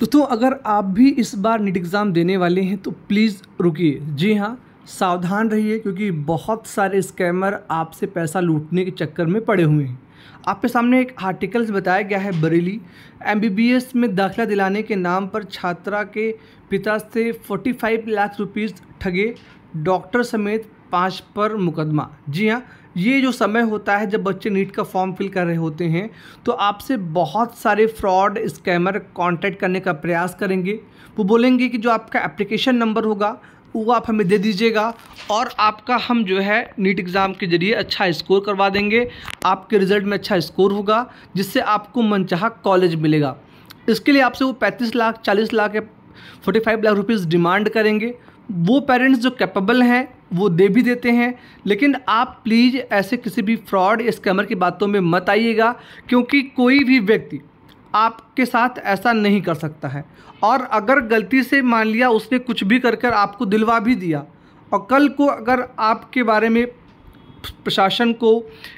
दोस्तों तो अगर आप भी इस बार नीट एग्ज़ाम देने वाले हैं तो प्लीज़ रुकिए जी हाँ सावधान रहिए क्योंकि बहुत सारे स्कैमर आपसे पैसा लूटने के चक्कर में पड़े हुए हैं आपके सामने एक आर्टिकल्स बताया गया है बरेली एमबीबीएस में दाखिला दिलाने के नाम पर छात्रा के पिता से 45 लाख रुपीस ठगे डॉक्टर समेत पाँच पर मुकदमा जी हाँ ये जो समय होता है जब बच्चे नीट का फॉर्म फिल कर रहे होते हैं तो आपसे बहुत सारे फ्रॉड स्कैमर कांटेक्ट करने का प्रयास करेंगे वो बोलेंगे कि जो आपका एप्लीकेशन नंबर होगा वो आप हमें दे दीजिएगा और आपका हम जो है नीट एग्ज़ाम के ज़रिए अच्छा स्कोर करवा देंगे आपके रिज़ल्ट में अच्छा स्कोर होगा जिससे आपको मनचाहा कॉलेज मिलेगा इसके लिए आपसे वो पैंतीस लाख चालीस लाख या forty five lakh rupees demand करेंगे वो पेरेंट्स जो कैपेबल हैं वो दे भी देते हैं लेकिन आप प्लीज़ ऐसे किसी भी फ्रॉड या स्कैमर की बातों में मत आइएगा क्योंकि कोई भी व्यक्ति आपके साथ ऐसा नहीं कर सकता है और अगर गलती से मान लिया उसने कुछ भी कर कर आपको दिलवा भी दिया और कल को अगर आपके बारे में प्रशासन को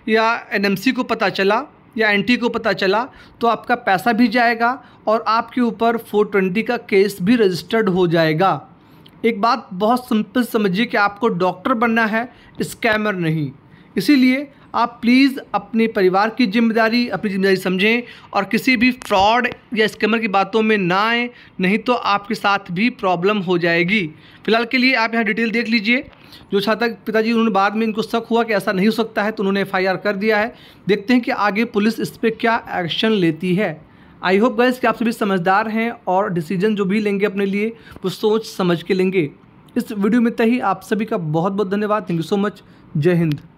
या एनएमसी को पता चला या एनटी को पता चला तो आपका पैसा भी जाएगा और आपके ऊपर 420 का केस भी रजिस्टर्ड हो जाएगा एक बात बहुत सिंपल समझिए कि आपको डॉक्टर बनना है स्कैमर नहीं इसीलिए आप प्लीज़ अपने परिवार की जिम्मेदारी अपनी जिम्मेदारी समझें और किसी भी फ्रॉड या स्कैमर की बातों में ना आए नहीं तो आपके साथ भी प्रॉब्लम हो जाएगी फिलहाल के लिए आप यहाँ डिटेल देख लीजिए जो छात्र पिताजी उन्होंने बाद में इनको शक हुआ कि ऐसा नहीं हो सकता है तो उन्होंने एफ कर दिया है देखते हैं कि आगे पुलिस इस पर क्या एक्शन लेती है आई होप गाइज कि आप सभी समझदार हैं और डिसीजन जो भी लेंगे अपने लिए वो सोच समझ के लेंगे इस वीडियो में तय ही आप सभी का बहुत बहुत धन्यवाद थैंक यू सो मच जय हिंद